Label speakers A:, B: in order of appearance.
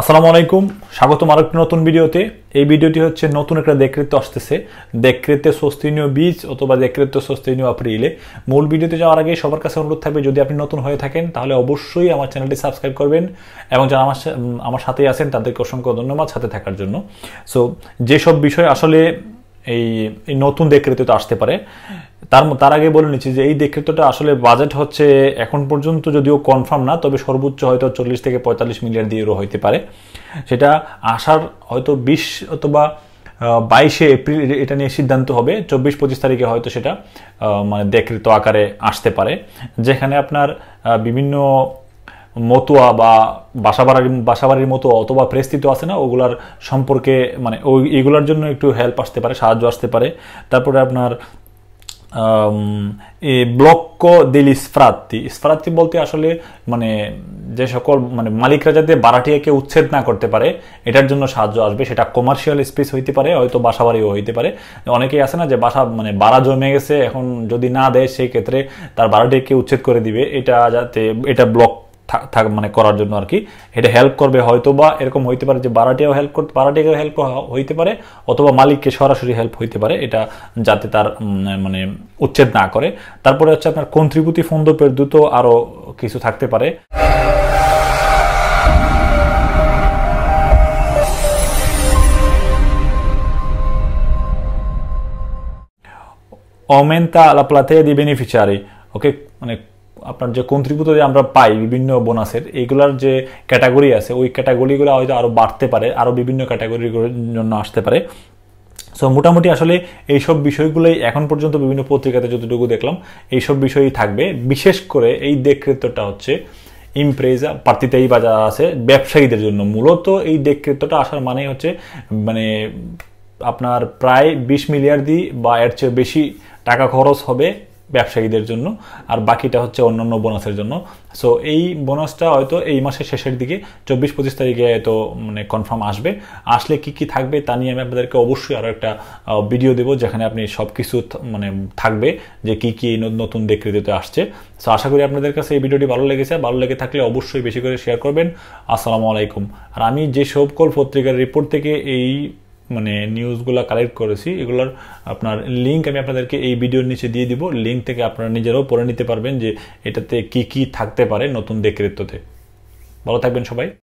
A: আসসালামু আলাইকুম স্বাগতম আর একটি নতুন ভিডিওতে এই ভিডিওটি হচ্ছে নতুন একটা দেখৃত্য আসতেছে দেখৃত্যে সস্তিনীয় বীজ অথবা দেখৃত্য সস্তিনীয় আপ্রিলে মূল ভিডিওতে যাওয়ার আগে সবার কাছে অনুরোধ থাকবে যদি আপনি নতুন হয়ে থাকেন তাহলে অবশ্যই আমার চ্যানেলটি সাবস্ক্রাইব করবেন এবং যারা আমার আমার সাথেই আছেন তাদেরকে অসংখ্য ধন্যবাদ সাথে থাকার জন্য সো যেসব বিষয় আসলে এই নতুন তো আসতে পারে তার তার আগে বলে নিচ্ছি যে এই দেখকৃতটা আসলে বাজেট হচ্ছে এখন পর্যন্ত যদিও কনফার্ম না তবে সর্বোচ্চ হয়তো চল্লিশ থেকে পঁয়তাল্লিশ মিলিয়ন ইউরো হইতে পারে সেটা আসার হয়তো বিশ অথবা বাইশে এপ্রিল এটা নিয়ে সিদ্ধান্ত হবে চব্বিশ পঁচিশ তারিখে হয়তো সেটা মানে দেখকৃত আকারে আসতে পারে যেখানে আপনার বিভিন্ন মতুয়া বা বাসাবাড়ির বাসাবাড়ির মতো অথবা প্রেস্তিত আছে না ওগুলার সম্পর্কে মানে ওই এগুলার জন্য একটু হেল্প আসতে পারে সাহায্য আসতে পারে তারপরে আপনার ব্লক্ক দিল ইসফরাত্তি ইসফরাত্তি বলতে আসলে মানে যে সকল মানে মালিকরা যাতে বারাটিয়াকে উচ্ছেদ না করতে পারে এটার জন্য সাহায্য আসবে সেটা কমার্শিয়াল স্পেস হইতে পারে হয়তো বাসাবাড়িও হইতে পারে অনেকেই আছে না যে বাসা মানে বাড়া জমে গেছে এখন যদি না দেয় সেই ক্ষেত্রে তার বারাটিয়াকে উচ্ছেদ করে দিবে এটা যাতে এটা ব্লক মানে করার জন্য আর কি এটা হেল্প করবে হয়তো বা এরকম হইতে পারে যে বারাটিও হেল্প করতে বারাটিকেও হেল্প হইতে পারে অথবা মালিককে সরাসরি হেল্প হইতে পারে এটা যাতে তার মানে উচ্ছেদ না করে তারপরে হচ্ছে আপনার কন্ত্রিবুতি ফন্দপের দ্রুত আরও কিছু থাকতে পারে অমেন্তা আলাপলাতে দি বেনিফিশিয়ারি ওকে মানে আপনার যে কন্ত্রিভূত যে আমরা পাই বিভিন্ন বোনাসের এইগুলার যে ক্যাটাগরি আছে ওই ক্যাটাগরিগুলো হয়তো আরও বাড়তে পারে আরও বিভিন্ন ক্যাটাগরিগুলোর জন্য আসতে পারে সো মোটামুটি আসলে এইসব বিষয়গুলোই এখন পর্যন্ত বিভিন্ন পত্রিকাতে যতটুকু দেখলাম এইসব বিষয়ই থাকবে বিশেষ করে এই দেখকৃত্বটা হচ্ছে ইমপ্রেজা পার্টিতেই বা যারা আছে ব্যবসায়ীদের জন্য মূলত এই দেখকৃত্বটা আসার মানে হচ্ছে মানে আপনার প্রায় বিশ মিলিয়ার দি বা এর চেয়ে বেশি টাকা খরচ হবে ব্যবসায়ীদের জন্য আর বাকিটা হচ্ছে অন্যান্য বোনাসের জন্য সো এই বোনাসটা হয়তো এই মাসের শেষের দিকে চব্বিশ পঁচিশ তারিখে হয়তো মানে কনফার্ম আসবে আসলে কি কি থাকবে তা নিয়ে আমি আপনাদেরকে অবশ্যই আরও একটা ভিডিও দেবো যেখানে আপনি সব কিছু মানে থাকবে যে কি কি নতুন দেখৃতিতে আসছে সো আশা করি আপনাদের কাছে এই ভিডিওটি ভালো লেগেছে ভালো লেগে থাকলে অবশ্যই বেশি করে শেয়ার করবেন আসসালামু আলাইকুম আর আমি যে কল পত্রিকার রিপোর্ট থেকে এই মানে নিউজগুলো কালেক্ট করেছি এগুলোর আপনার লিঙ্ক আমি আপনাদেরকে এই ভিডিওর নিচে দিয়ে দিব লিঙ্ক থেকে আপনারা নিজেরাও পড়ে নিতে পারবেন যে এটাতে কি কি থাকতে পারে নতুন দেখরেত্বতে ভালো থাকবেন সবাই